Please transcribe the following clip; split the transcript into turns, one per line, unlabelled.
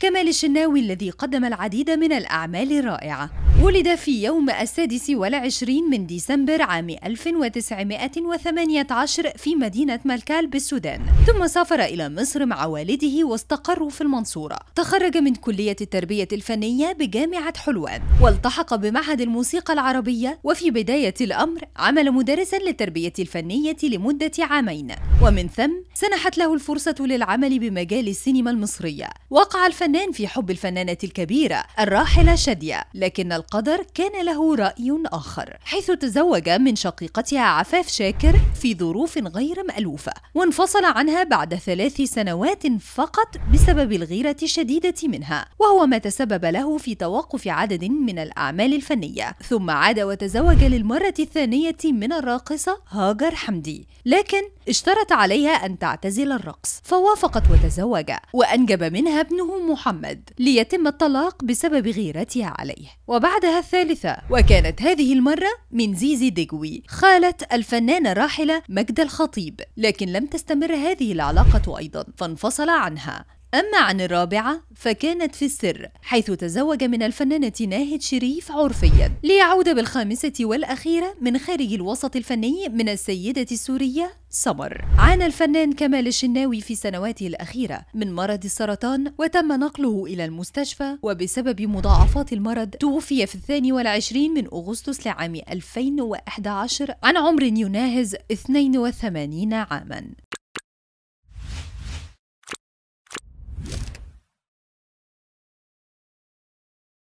كمال الشناوي الذي قدم العديد من الأعمال الرائعة ولد في يوم السادس والعشرين من ديسمبر عام 1918 في مدينة ملكال بالسودان ثم سافر إلى مصر مع والده واستقروا في المنصورة تخرج من كلية التربية الفنية بجامعة حلوان والتحق بمعهد الموسيقى العربية وفي بداية الأمر عمل مدرسا للتربية الفنية لمدة عامين ومن ثم سنحت له الفرصة للعمل بمجال السينما المصرية وقع الفن الفنان في حب الفنانة الكبيرة الراحلة شادية لكن القدر كان له رأي آخر حيث تزوج من شقيقتها عفاف شاكر في ظروف غير مألوفة وانفصل عنها بعد ثلاث سنوات فقط بسبب الغيرة الشديدة منها وهو ما تسبب له في توقف عدد من الأعمال الفنية ثم عاد وتزوج للمرة الثانية من الراقصة هاجر حمدي لكن اشترط عليها أن تعتزل الرقص فوافقت وتزوج وأنجب منها ابنه محمد ليتم الطلاق بسبب غيرتها عليه وبعدها الثالثة وكانت هذه المرة من زيزي دجوي خالة الفنانة الراحلة مجد الخطيب لكن لم تستمر هذه العلاقة أيضا فانفصل عنها أما عن الرابعة فكانت في السر حيث تزوج من الفنانة ناهد شريف عرفيا ليعود بالخامسة والأخيرة من خارج الوسط الفني من السيدة السورية سمر عانى الفنان كمال الشناوي في سنواته الأخيرة من مرض السرطان وتم نقله إلى المستشفى وبسبب مضاعفات المرض توفي في الثاني والعشرين من أغسطس لعام 2011 عن عمر يناهز 82 عاما